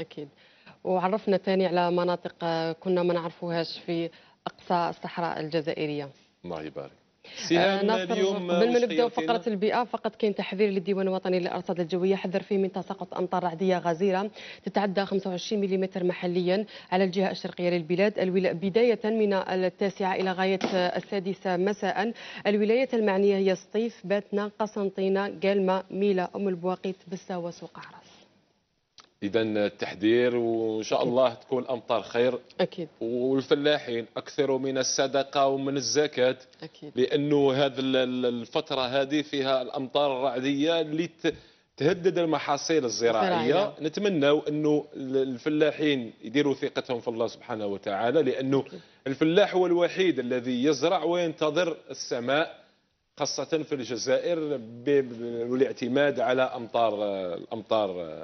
أكيد وعرفنا تاني على مناطق آه، كنا ما نعرفوهاش في أقصى الصحراء الجزائرية الله يبارك آه، اليوم آه، قبل ما نبداو فقره البيئه فقط كاين تحذير للديوان الوطني للارصاد الجويه حذر فيه من تساقط امطار رعديه غزيره تتعدى 25 ملم محليا على الجهه الشرقيه للبلاد بدايه من التاسعه الى غايه السادسه مساء الولايات المعنيه هي سطيف باتنا قسنطينه قالمه ميلا ام البواقيت بسا وسوق عرس اذا التحذير وان شاء الله تكون امطار خير اكيد والفلاحين اكثروا من الصدقه ومن الزكاه اكيد لانه هذه الفتره هذه فيها الامطار الرعديه اللي تهدد المحاصيل الزراعيه نتمنى انه الفلاحين يديروا ثقتهم في الله سبحانه وتعالى لانه أكيد. الفلاح هو الوحيد الذي يزرع وينتظر السماء خاصة في الجزائر بالاعتماد على أمطار الأمطار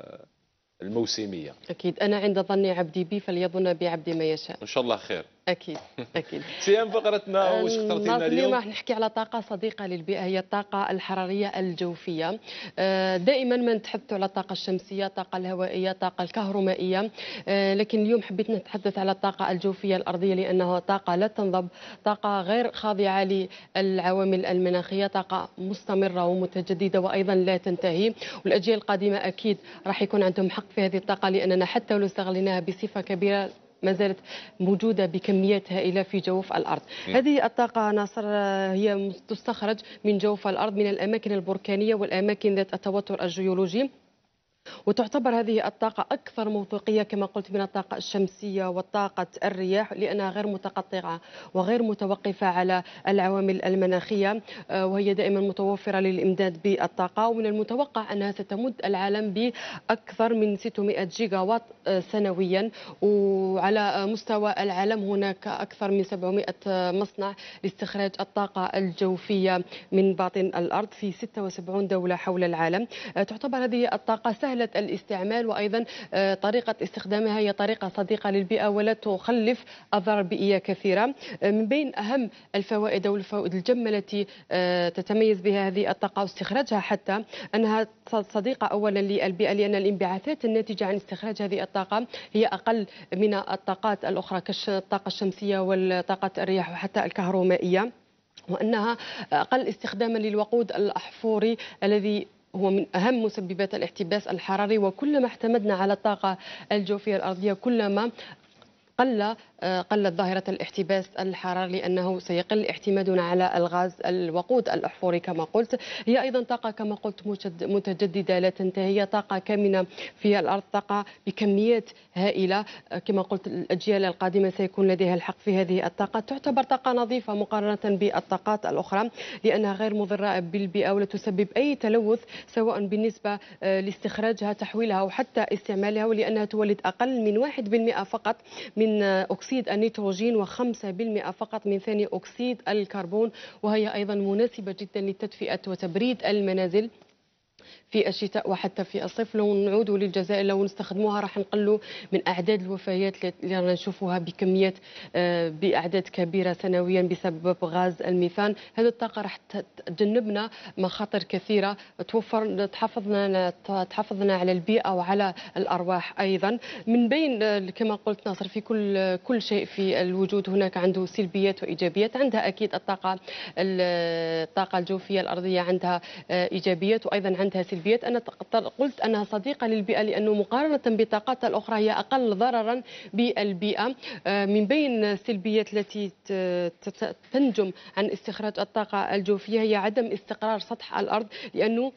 الموسمية أكيد أنا عند ظن عبدي بي فليظن بعبدي ما يشاء إن شاء الله خير اكيد اكيد سيام فقرتنا واش اخترتي لنا اليوم اليوم راح نحكي على طاقه صديقه للبيئه هي الطاقه الحراريه الجوفيه أه، دائما ما نتحدثوا على الطاقه الشمسيه الطاقه الهوائيه الطاقه الكهرومائيه أه، لكن اليوم حبيت نتحدث على الطاقه الجوفيه الارضيه لانها طاقه لا تنضب طاقه غير خاضعه للعوامل المناخيه طاقه مستمره ومتجدده وايضا لا تنتهي والاجيال القادمه اكيد راح يكون عندهم حق في هذه الطاقه لاننا حتى لو استغليناها بصفه كبيره ما زالت موجوده بكميات هائله في جوف الارض م. إيه. هذه الطاقه ناصر هي تستخرج من جوف الارض من الاماكن البركانيه والاماكن ذات التوتر الجيولوجي وتعتبر هذه الطاقة أكثر موثوقية كما قلت من الطاقة الشمسية وطاقة الرياح لأنها غير متقطعة وغير متوقفة على العوامل المناخية آه، وهي دائما متوفرة للإمداد بالطاقة ومن المتوقع أنها ستمد العالم بأكثر من 600 جيجا وات آه، سنويا وعلى مستوى العالم هناك أكثر من 700 آه، مصنع لاستخراج الطاقة الجوفية من باطن الأرض في 76 دولة حول العالم تعتبر هذه الطاقة سهلة سهلة الاستعمال وأيضا آه، طريقة استخدامها هي طريقة صديقة للبيئة ولا تخلف أضرار بيئية كثيرة آه، من بين أهم الفوائد والفوائد الجمة التي آه، تتميز بها هذه الطاقة واستخراجها حتى أنها صديقة أولا للبيئة لأن الانبعاثات الناتجة عن استخراج هذه الطاقة هي أقل من الطاقات الأخرى كالطاقة الشمسية والطاقة الرياح وحتى الكهرومائية وأنها أقل استخداما للوقود الأحفوري الذي هو من أهم مسببات الاحتباس الحراري وكلما اعتمدنا على الطاقة الجوفية الأرضية كلما قل قلت ظاهرة الاحتباس الحراري لأنه سيقل اعتمادنا على الغاز الوقود الأحفوري كما قلت هي أيضا طاقة كما قلت متجددة لا تنتهي هي طاقة كامنة في الأرض طاقة بكميات هائلة كما قلت الأجيال القادمة سيكون لديها الحق في هذه الطاقة تعتبر طاقة نظيفة مقارنة بالطاقات الأخرى لأنها غير مضرة بالبيئة ولا تسبب أي تلوث سواء بالنسبة آه، لاستخراجها تحويلها أو حتى استعمالها ولأنها تولد أقل من 1% فقط من آه، أكسجين أكسيد النيتروجين و5% فقط من ثاني أكسيد الكربون وهي أيضا مناسبة جدا لتدفئة وتبريد المنازل في الشتاء وحتى في الصيف لو نعودوا للجزائر لو نستخدموها راح نقلوا من اعداد الوفيات اللي رانا نشوفوها بكميات آه، باعداد كبيره سنويا بسبب غاز الميثان هذه الطاقه راح تجنبنا مخاطر كثيره توفر تحافظنا تحافظنا على البيئه وعلى الارواح ايضا من بين آه، كما قلت ناصر في كل كل شيء في الوجود هناك عنده سلبيات وايجابيات عندها اكيد الطاقه الطاقه الجوفيه الارضيه عندها آه، ايجابيات وايضا عندها سلبيات البيئة أنا قلت أنها صديقة للبيئة لأنه مقارنة بالطاقات الأخرى هي أقل ضررا بالبيئة آه، من بين السلبيات التي تنجم عن استخراج الطاقة الجوفية هي عدم استقرار سطح الأرض لأنه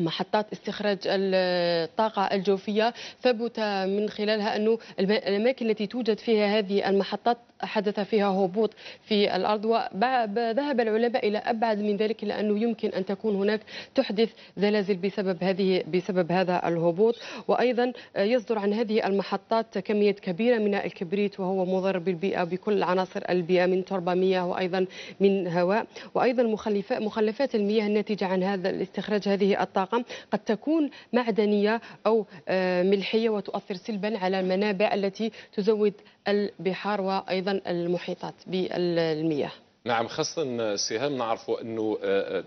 محطات استخراج الطاقة الجوفية ثبت من خلالها أنه الأماكن التي توجد فيها هذه المحطات حدث فيها هبوط في الأرض وذهب العلماء إلى أبعد من ذلك لأنه يمكن أن تكون هناك تحدث زلازل بسبب هذه بسبب هذا الهبوط وأيضا يصدر عن هذه المحطات كمية كبيرة من الكبريت وهو مضر بالبيئة بكل عناصر البيئة من تربة مياه وأيضا من هواء وأيضا مخلفات مخلفات المياه الناتجة عن هذا استخراج هذه الطاقة قد تكون معدنية أو آه، ملحية وتؤثر سلبا على المنابع التي تزود البحار وايضا المحيطات بالمياه نعم خاصه سهام نعرف انه آه، آه،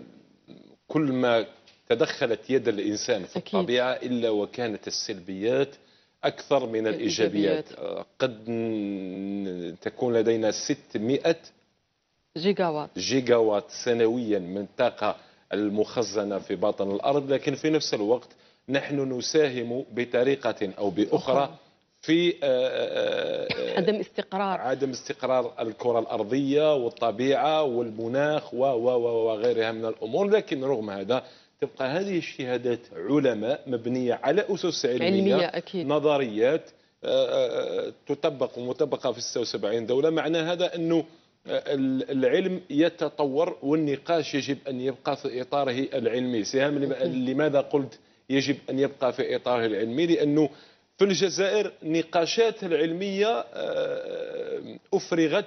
كل ما تدخلت يد الانسان في أكيد. الطبيعه الا وكانت السلبيات اكثر من الايجابيات آه، قد تكون لدينا 600 جيجاوات جيجاوات سنويا من الطاقه المخزنه في باطن الارض لكن في نفس الوقت نحن نساهم بطريقه او باخرى أخرى. في آه، آه، آه، عدم استقرار عدم استقرار الكره الارضيه والطبيعه والمناخ و وغيرها من الامور لكن رغم هذا تبقى هذه الشهادات علماء مبنيه على اسس علميه, علمية أكيد. نظريات تطبق ومطبقه في 76 دوله معنى هذا انه العلم يتطور والنقاش يجب ان يبقى في اطاره العلمي سهام لماذا قلت يجب ان يبقى في اطاره العلمي لانه في الجزائر نقاشات العلمية آه، آه، أفرغت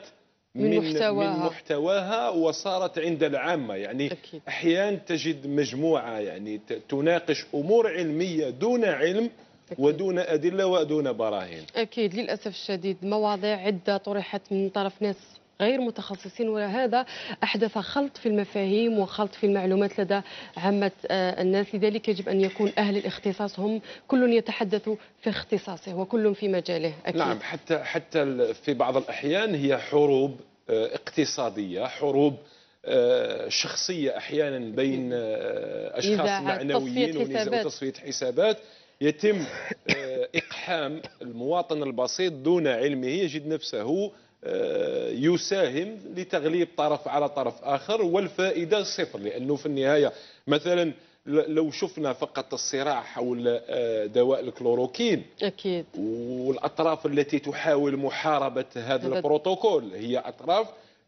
من, من محتواها, من محتواها وصارت عند العامة يعني أكيد. أحيانا تجد مجموعة يعني تناقش أمور علمية دون علم أكيد. ودون أدلة ودون براهين أكيد للأسف الشديد مواضيع عدة طرحت من طرف ناس غير متخصصين وهذا أحدث خلط في المفاهيم وخلط في المعلومات لدى عامة آه، الناس لذلك يجب أن يكون أهل الاختصاص هم كل يتحدث في اختصاصه وكل في مجاله أكيد. نعم حتى حتى في بعض الأحيان هي حروب آه، اقتصادية حروب آه، شخصية أحيانا بين أشخاص معنويين وتصفية حسابات يتم إقحام المواطن البسيط دون علمه يجد نفسه آه، يساهم لتغليب طرف على طرف آخر والفائدة صفر لأنه في النهاية مثلا لو شفنا فقط الصراع حول آه، دواء الكلوروكين أكيد والأطراف التي تحاول محاربة هذا البروتوكول هي أطراف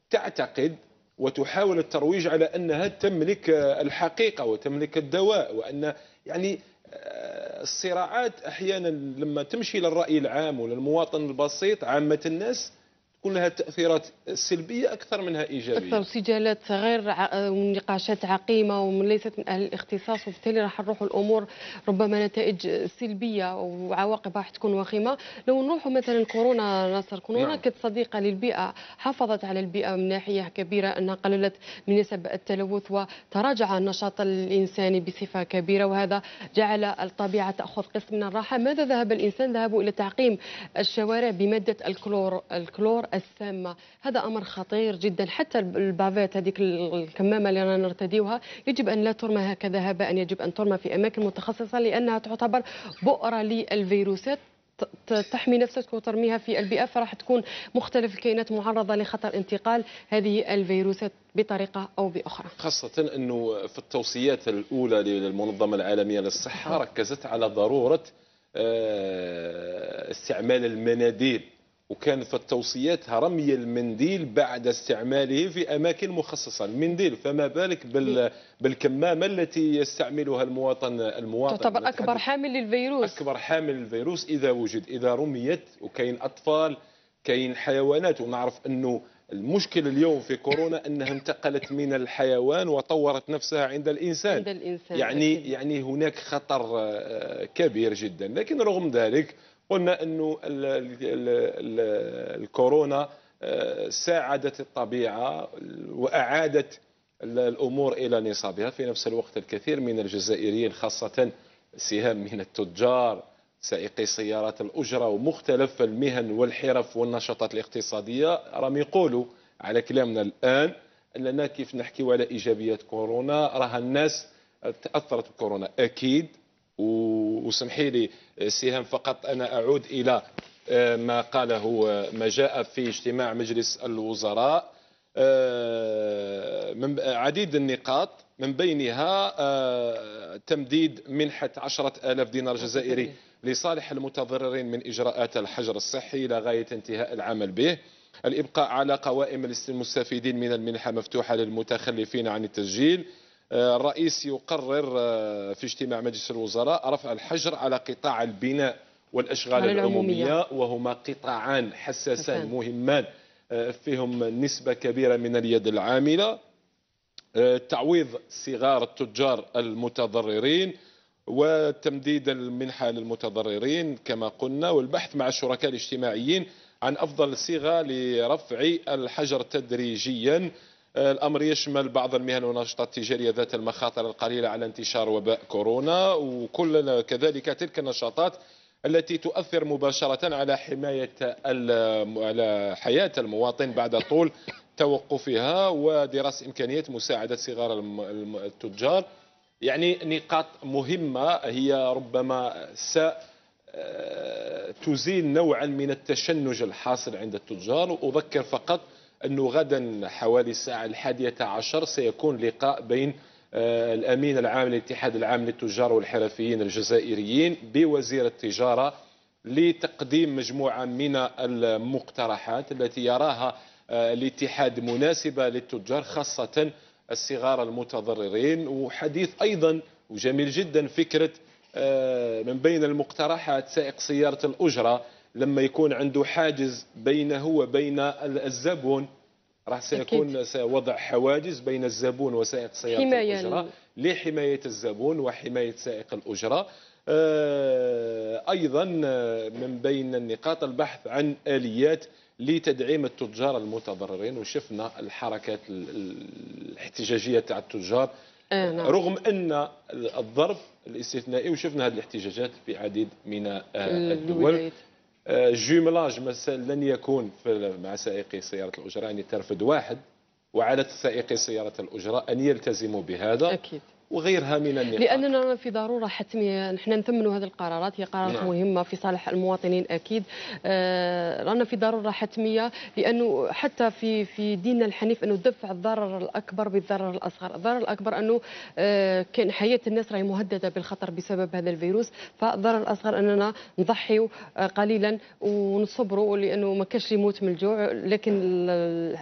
تعتقد وتحاول الترويج على أنها تملك آه، الحقيقة وتملك الدواء وأن يعني الصراعات أحيانا لما تمشي للرأي العام وللمواطن البسيط عامة الناس كلها تاثيرات سلبيه اكثر منها ايجابيه اكثر سجالات غير ونقاشات عقيمه وليست من اهل الاختصاص وبالتالي راح نروحوا الامور ربما نتائج سلبيه وعواقبها راح تكون وخيمه لو نروحوا مثلا كورونا ناصر كورونا نعم. كانت صديقه للبيئه حافظت على البيئه من ناحيه كبيره انها قللت من نسب التلوث وتراجع النشاط الانساني بصفه كبيره وهذا جعل الطبيعه تاخذ قسم من الراحه ماذا ذهب الانسان ذهبوا الى تعقيم الشوارع بماده الكلور الكلور السامه هذا امر خطير جدا حتى البافيت هذيك الكمامه اللي رانا نرتديوها يجب ان لا ترمى هكذا هباء يجب ان ترمى في اماكن متخصصه لانها تعتبر بؤره للفيروسات تحمي نفسك وترميها في البيئه فراح تكون مختلف الكائنات معرضه لخطر انتقال هذه الفيروسات بطريقه او باخرى. خاصه انه في التوصيات الاولى للمنظمه العالميه للصحه ركزت على ضروره آه، استعمال المناديل وكانت التوصيات رمي المنديل بعد استعماله في أماكن مخصصة المنديل فما بالك بال... إيه. بالكمامة التي يستعملها المواطن المواطن تعتبر أكبر حامل للفيروس أكبر حامل للفيروس إذا وجد إذا رميت وكاين أطفال كاين حيوانات ونعرف أنه المشكل اليوم في كورونا انها انتقلت من الحيوان وطورت نفسها عند الانسان, عند الإنسان يعني يعني هناك خطر آه، كبير جدا لكن رغم ذلك قلنا انه الكورونا آه، ساعدت الطبيعه واعادت الامور الى نصابها في نفس الوقت الكثير من الجزائريين خاصه سهام من التجار سائقي سيارات الأجرة ومختلف المهن والحرف والنشاطات الاقتصادية راهم يقولوا على كلامنا الآن أننا كيف نحكيو على إيجابيات كورونا راها الناس تأثرت بكورونا أكيد وسمحي لي سهام فقط أنا أعود إلى آه، ما قاله آه، ما جاء في اجتماع مجلس الوزراء آه، من عديد النقاط من بينها تمديد منحة عشرة آلاف دينار جزائري لصالح المتضررين من إجراءات الحجر الصحي إلى غاية انتهاء العمل به الإبقاء على قوائم المستفيدين من المنحة مفتوحة للمتخلفين عن التسجيل آه، الرئيس يقرر آه، في اجتماع مجلس الوزراء رفع الحجر على قطاع البناء والأشغال العمومية, العمومية وهما قطاعان حساسان مهمان آه، فيهم نسبة كبيرة من اليد العاملة تعويض صغار التجار المتضررين وتمديد المنحة للمتضررين كما قلنا والبحث مع الشركاء الاجتماعيين عن أفضل صيغة لرفع الحجر تدريجيا الأمر يشمل بعض المهن والنشاطات التجارية ذات المخاطر القليلة على انتشار وباء كورونا وكل كذلك تلك النشاطات التي تؤثر مباشرة على حماية على حياة المواطن بعد طول توقفها ودراسة إمكانية مساعدة صغار التجار يعني نقاط مهمة هي ربما س آه، تزيل نوعا من التشنج الحاصل عند التجار وأذكر فقط أنه غدا حوالي الساعة الحادية عشر سيكون لقاء بين آه، الأمين العام للاتحاد العام للتجار والحرفيين الجزائريين بوزير التجارة لتقديم مجموعة من المقترحات التي يراها آه، الاتحاد مناسبة للتجار خاصة الصغار المتضررين وحديث أيضا وجميل جدا فكرة آه، من بين المقترحات سائق سيارة الأجرة لما يكون عنده حاجز بينه وبين الزبون راح سيكون أكيد. سيوضع حواجز بين الزبون وسائق سيارة حماية الأجرة لحماية الزبون وحماية سائق الأجرة آه، أيضا آه، من بين النقاط البحث عن آليات لتدعيم التجار المتضررين وشفنا الحركات الاحتجاجيه تاع التجار آه، نعم. رغم ان الظرف الاستثنائي وشفنا هذه الاحتجاجات في عديد من آه، الدول آه، جوملاج مثلا لن يكون مع سائقي سياره الاجره يعني ترفد واحد وعلى سائقي سياره الاجره ان يلتزموا بهذا أكيد. وغيرها من النقاط لاننا في ضروره حتميه نحن نثمنوا هذه القرارات هي قرارات نعم. مهمه في صالح المواطنين اكيد رانا آه، في ضروره حتميه لانه حتى في في ديننا الحنيف انه دفع الضرر الاكبر بالضرر الاصغر الضرر الاكبر انه آه، كان حياه الناس راهي مهدده بالخطر بسبب هذا الفيروس فالضرر الاصغر اننا نضحي آه، قليلا ونصبروا لانه ما كاش يموت من الجوع لكن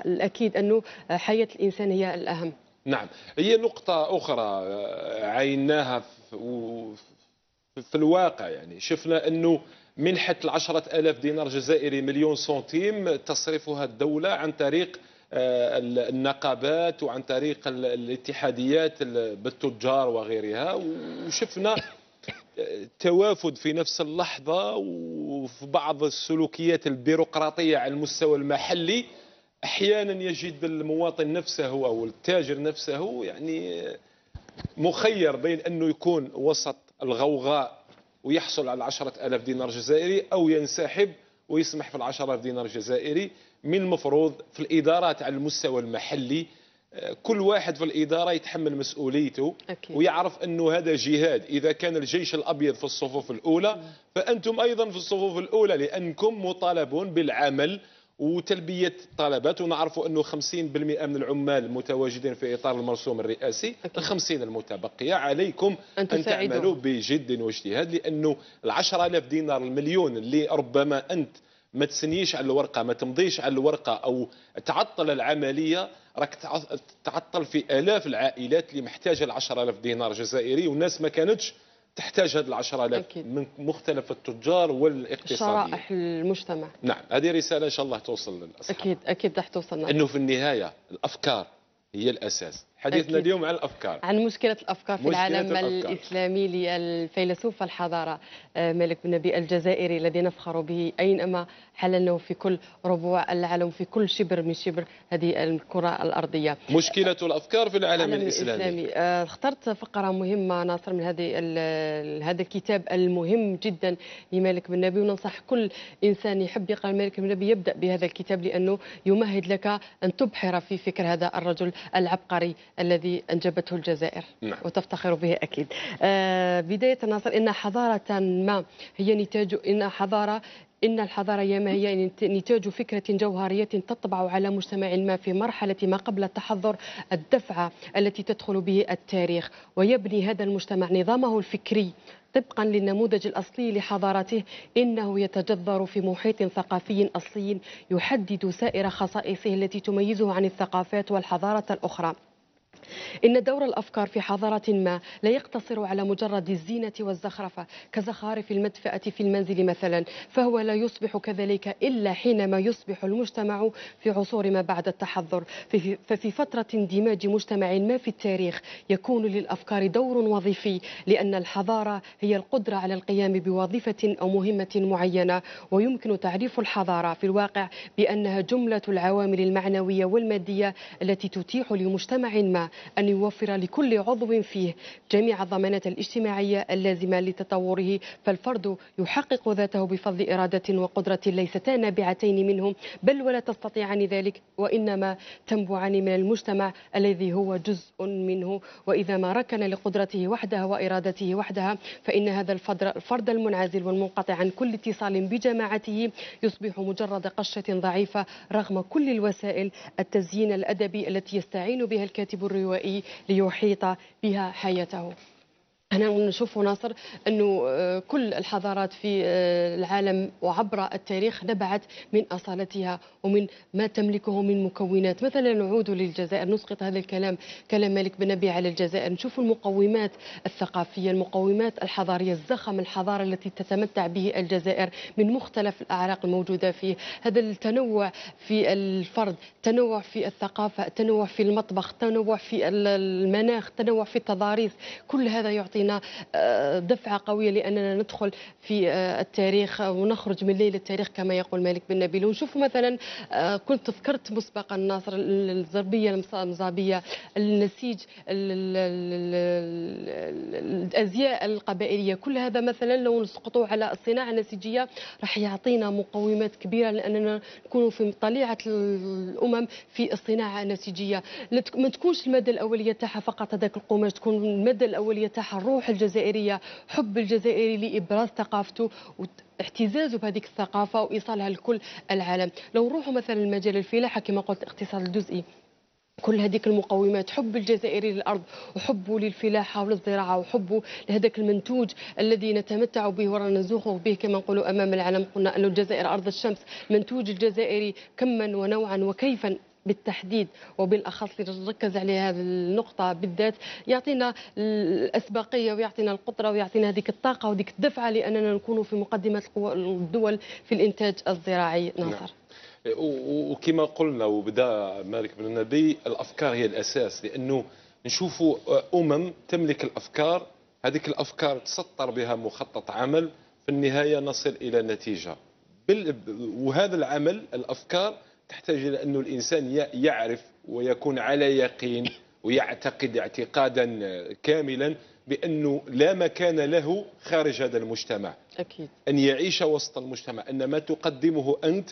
الاكيد انه حياه الانسان هي الاهم نعم هي نقطة أخرى آه، عيناها في الواقع يعني شفنا أنه منحة العشرة ألاف دينار جزائري مليون سنتيم تصرفها الدولة عن طريق آه، النقابات وعن طريق الاتحاديات بالتجار وغيرها وشفنا آه، توافد في نفس اللحظة وفي بعض السلوكيات البيروقراطية على المستوى المحلي احيانا يجد المواطن نفسه او التاجر نفسه يعني مخير بين انه يكون وسط الغوغاء ويحصل على 10000 دينار جزائري او ينسحب ويسمح في العشرة دينار جزائري من المفروض في الإدارات على المستوى المحلي آه، كل واحد في الإدارة يتحمل مسؤوليته أكيد. ويعرف أنه هذا جهاد إذا كان الجيش الأبيض في الصفوف الأولى فأنتم أيضا في الصفوف الأولى لأنكم مطالبون بالعمل وتلبيه طلبات ونعرفوا انه 50% من العمال متواجدين في اطار المرسوم الرئاسي ال 50 المتبقيه عليكم ان, أن تعملوا بجد واجتهاد لانه ال 10000 دينار المليون اللي ربما انت ما تسنيش على الورقه ما تمضيش على الورقه او تعطل العمليه راك تعطل في الاف العائلات اللي محتاجه ال 10000 دينار جزائري والناس ما كانتش تحتاج هذه العشرة آلاف من مختلف التجار والاقتصاديين شرائح المجتمع نعم هذه رسالة إن شاء الله توصل للأصحاب أكيد أكيد راح توصل أنه في النهاية الأفكار هي الأساس حديثنا اليوم عن الافكار عن مشكله الافكار في مشكلة العالم الأفكار. الاسلامي للفيلسوف الحضاره آه، مالك بن نبي الجزائري الذي نفخر به اينما حللناه في كل ربوع العالم في كل شبر من شبر هذه الكره الارضيه مشكله الافكار في العالم, العالم الاسلامي, الإسلامي. آه، اخترت فقره مهمه ناصر من هذه هذا الكتاب المهم جدا لمالك بن نبي وننصح كل انسان يحب يقرا مالك بن نبي يبدا بهذا الكتاب لانه يمهد لك ان تبحر في فكر هذا الرجل العبقري الذي أنجبته الجزائر نعم. وتفتخر به أكيد آه بداية ناصر إن حضارة ما هي نتاج إن حضارة إن الحضارة ما هي نتاج فكرة جوهرية تطبع على مجتمع ما في مرحلة ما قبل التحضر الدفعة التي تدخل به التاريخ ويبني هذا المجتمع نظامه الفكري طبقا للنموذج الأصلي لحضارته إنه يتجذر في محيط ثقافي أصلي يحدد سائر خصائصه التي تميزه عن الثقافات والحضارة الأخرى إن دور الأفكار في حضارة ما لا يقتصر على مجرد الزينة والزخرفة كزخارف المدفأة في المنزل مثلا فهو لا يصبح كذلك إلا حينما يصبح المجتمع في عصور ما بعد التحضر ففي فترة اندماج مجتمع ما في التاريخ يكون للأفكار دور وظيفي لأن الحضارة هي القدرة على القيام بوظيفة أو مهمة معينة ويمكن تعريف الحضارة في الواقع بأنها جملة العوامل المعنوية والمادية التي تتيح لمجتمع ما أن يوفر لكل عضو فيه جميع الضمانات الاجتماعية اللازمة لتطوره فالفرد يحقق ذاته بفضل إرادة وقدرة ليستا نابعتين منه بل ولا تستطيعان ذلك وإنما تنبعان من المجتمع الذي هو جزء منه وإذا ما ركن لقدرته وحدها وإرادته وحدها فإن هذا الفرد المنعزل والمنقطع عن كل اتصال بجماعته يصبح مجرد قشة ضعيفة رغم كل الوسائل التزيين الأدبي التي يستعين بها الكاتب الرياضي الروائي ليحيط بها حياته أنا نشوف ناصر انه آه، كل الحضارات في آه، العالم وعبر التاريخ نبعت من اصالتها ومن ما تملكه من مكونات، مثلا نعود للجزائر نسقط هذا الكلام كلام مالك بن نبي على الجزائر، نشوف المقومات الثقافيه، المقومات الحضاريه، الزخم الحضاره التي تتمتع به الجزائر من مختلف الاعراق الموجوده فيه، هذا التنوع في الفرد، تنوع في الثقافه، تنوع في المطبخ، تنوع في المناخ، تنوع في التضاريس، كل هذا يعطينا علينا آه، دفعة قوية لأننا ندخل في آه، التاريخ ونخرج من ليل التاريخ كما يقول مالك بن نبيل ونشوف مثلا آه، كنت تذكرت مسبقا ناصر الزربية المزابية النسيج الأزياء القبائلية كل هذا مثلا لو نسقطوا على الصناعة النسيجية راح يعطينا مقومات كبيرة لأننا نكون في طليعة الأمم في الصناعة النسيجية ما تكونش المادة الأولية تاعها فقط هذاك القماش تكون المادة الأولية تاعها الروح الجزائريه حب الجزائري لابراز ثقافته اعتزازه بهذيك الثقافه وايصالها لكل العالم لو نروحوا مثلا لمجال الفلاحه كما قلت اقتصاد الجزئي كل هذيك المقومات حب الجزائري للارض وحبه للفلاحه وللزراعه وحبه لهذاك المنتوج الذي نتمتع به ونزوخه به كما نقولوا امام العالم قلنا ان الجزائر ارض الشمس منتوج الجزائري كما ونوعا وكيفا بالتحديد وبالاخص لنركز على هذه النقطه بالذات يعطينا الاسبقيه ويعطينا القدره ويعطينا هذيك الطاقه وديك الدفعه لاننا نكون في مقدمه الدول في الانتاج الزراعي نعم. ناصر وكما قلنا وبدا مالك بن النبي الافكار هي الاساس لانه نشوفوا آه، امم تملك الافكار هذيك الافكار تسطر بها مخطط عمل في النهايه نصل الى نتيجه وهذا العمل الافكار تحتاج إلى أنه الإنسان يعرف ويكون على يقين ويعتقد اعتقادا كاملا بأنه لا مكان له خارج هذا المجتمع أكيد. أن يعيش وسط المجتمع أن ما تقدمه أنت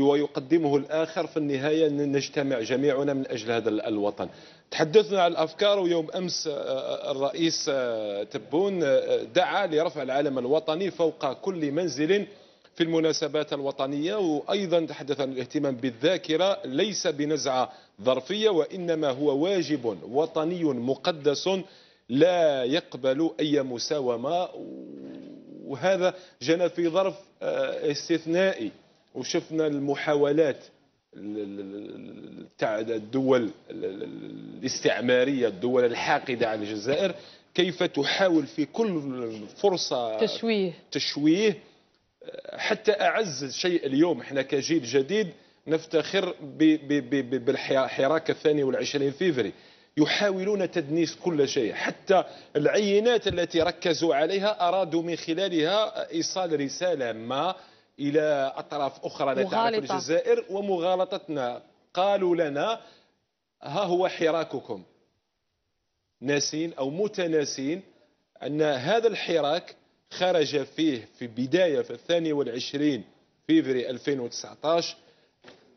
ويقدمه الآخر في النهاية نجتمع جميعنا من أجل هذا الوطن تحدثنا عن الأفكار ويوم أمس آه، آه، الرئيس آه، تبون دعا لرفع العلم الوطني فوق كل منزل في المناسبات الوطنية وأيضا تحدث عن الاهتمام بالذاكرة ليس بنزعة ظرفية وإنما هو واجب وطني مقدس لا يقبل أي مساومة وهذا جنى في ظرف آه، استثنائي وشفنا المحاولات تاع الدول الاستعمارية الدول الحاقدة على الجزائر كيف تحاول في كل فرصة تشويه تشويه حتى اعز شيء اليوم احنا كجيل جديد نفتخر بالحراك الثاني والعشرين فيفري يحاولون تدنيس كل شيء حتى العينات التي ركزوا عليها أرادوا من خلالها إيصال رسالة ما إلى أطراف أخرى لا تعرف الجزائر ومغالطتنا قالوا لنا ها هو حراككم ناسين أو متناسين أن هذا الحراك خرج فيه في بداية في الثاني والعشرين فيفري 2019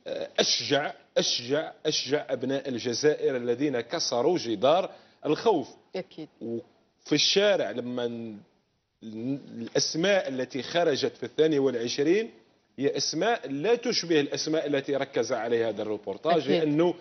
آه، أشجع أشجع أشجع أبناء الجزائر الذين كسروا جدار الخوف أكيد وفي الشارع لما الأسماء التي خرجت في الثاني والعشرين هي أسماء لا تشبه الأسماء التي ركز عليها هذا الروبورتاج لأنه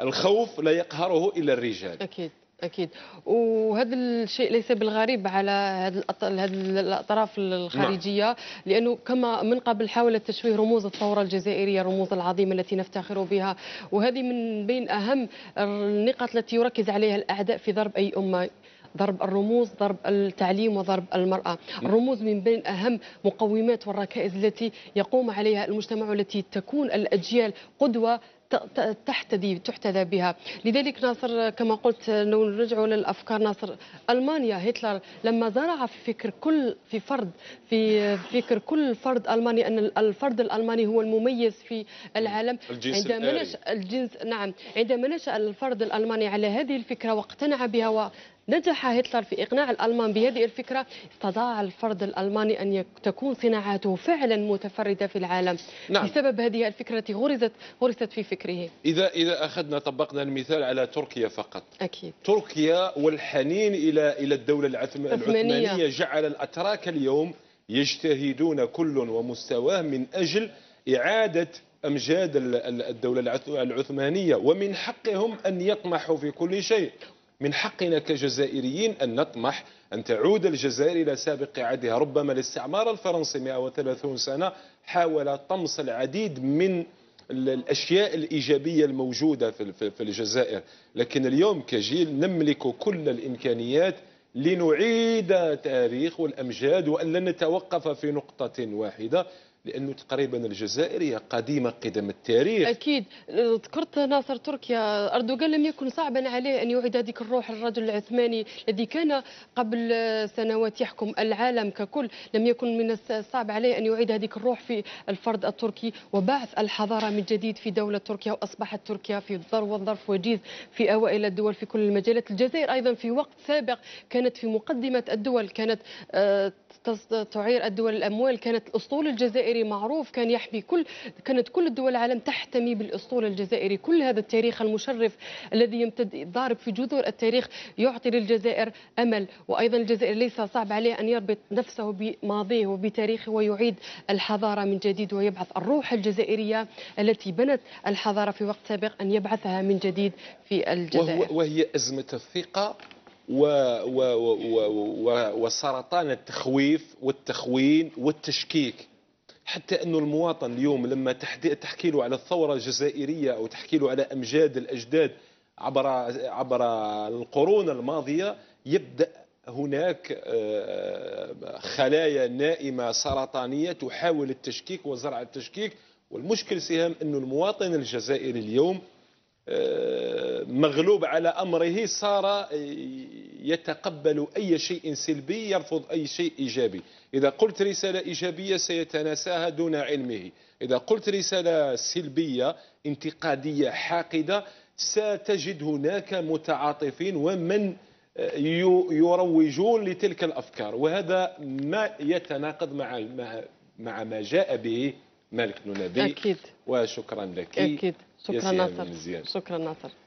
الخوف لا يقهره إلا الرجال أكيد اكيد وهذا الشيء ليس بالغريب على هذه الاطراف الخارجيه نعم. لانه كما من قبل حاولت تشويه رموز الثوره الجزائريه الرموز العظيمه التي نفتخر بها وهذه من بين اهم النقاط التي يركز عليها الاعداء في ضرب اي امه ضرب الرموز ضرب التعليم وضرب المرأة نعم. الرموز من بين أهم مقومات والركائز التي يقوم عليها المجتمع والتي تكون الأجيال قدوة تحتذي تحتذى بها لذلك ناصر كما قلت لو نرجعوا للافكار ناصر المانيا هتلر لما زرع في فكر كل في فرد في فكر كل فرد الماني ان الفرد الالماني هو المميز في العالم الجنس عندما نشأ الجنس نعم عندما نشأ الفرد الالماني على هذه الفكره واقتنع بها نجح هتلر في إقناع الألمان بهذه الفكرة استطاع الفرد الألماني أن تكون صناعاته فعلا متفردة في العالم نعم. بسبب هذه الفكرة التي غرزت في فكره إذا إذا أخذنا طبقنا المثال على تركيا فقط أكيد تركيا والحنين إلى إلى الدولة العثمانية, العثمانية جعل الأتراك اليوم يجتهدون كل ومستواه من أجل إعادة أمجاد الدولة العثمانية ومن حقهم أن يطمحوا في كل شيء من حقنا كجزائريين أن نطمح أن تعود الجزائر إلى سابق عهدها ربما الاستعمار الفرنسي 130 سنة حاول طمس العديد من الأشياء الإيجابية الموجودة في الجزائر لكن اليوم كجيل نملك كل الإمكانيات لنعيد تاريخ والأمجاد وأن لن نتوقف في نقطة واحدة لانه تقريبا الجزائر هي قديمه قدم التاريخ اكيد ذكرت ناصر تركيا اردوغان لم يكن صعبا عليه ان يعيد هذيك الروح الرجل العثماني الذي كان قبل سنوات يحكم العالم ككل لم يكن من الصعب عليه ان يعيد هذيك الروح في الفرد التركي وبعث الحضاره من جديد في دوله تركيا واصبحت تركيا في ظرف ظرف وجيز في اوائل الدول في كل المجالات الجزائر ايضا في وقت سابق كانت في مقدمه الدول كانت آه، تعير الدول الاموال كانت الاسطول الجزائري الجزائري معروف كان يحمي كل كانت كل الدول العالم تحتمي بالاسطول الجزائري كل هذا التاريخ المشرف الذي يمتد ضارب في جذور التاريخ يعطي للجزائر امل وايضا الجزائر ليس صعب عليه ان يربط نفسه بماضيه وبتاريخه ويعيد الحضاره من جديد ويبعث الروح الجزائريه التي بنت الحضاره في وقت سابق ان يبعثها من جديد في الجزائر وهي ازمه الثقه و و و و وسرطان التخويف والتخوين والتشكيك حتى أنه المواطن اليوم لما تحكي له على الثورة الجزائرية أو تحكي له على أمجاد الأجداد عبر عبر القرون الماضية يبدأ هناك آه، خلايا نائمة سرطانية تحاول التشكيك وزرع التشكيك والمشكل سهام أن المواطن الجزائري اليوم آه، مغلوب على أمره صار آه، يتقبل أي شيء سلبي يرفض أي شيء إيجابي إذا قلت رسالة إيجابية سيتناساها دون علمه إذا قلت رسالة سلبية انتقادية حاقدة ستجد هناك متعاطفين ومن آه، يروجون لتلك الأفكار وهذا ما يتناقض مع مع ما جاء به مالك نونبي أكيد وشكرا لك أكيد شكرا ناصر شكرا ناصر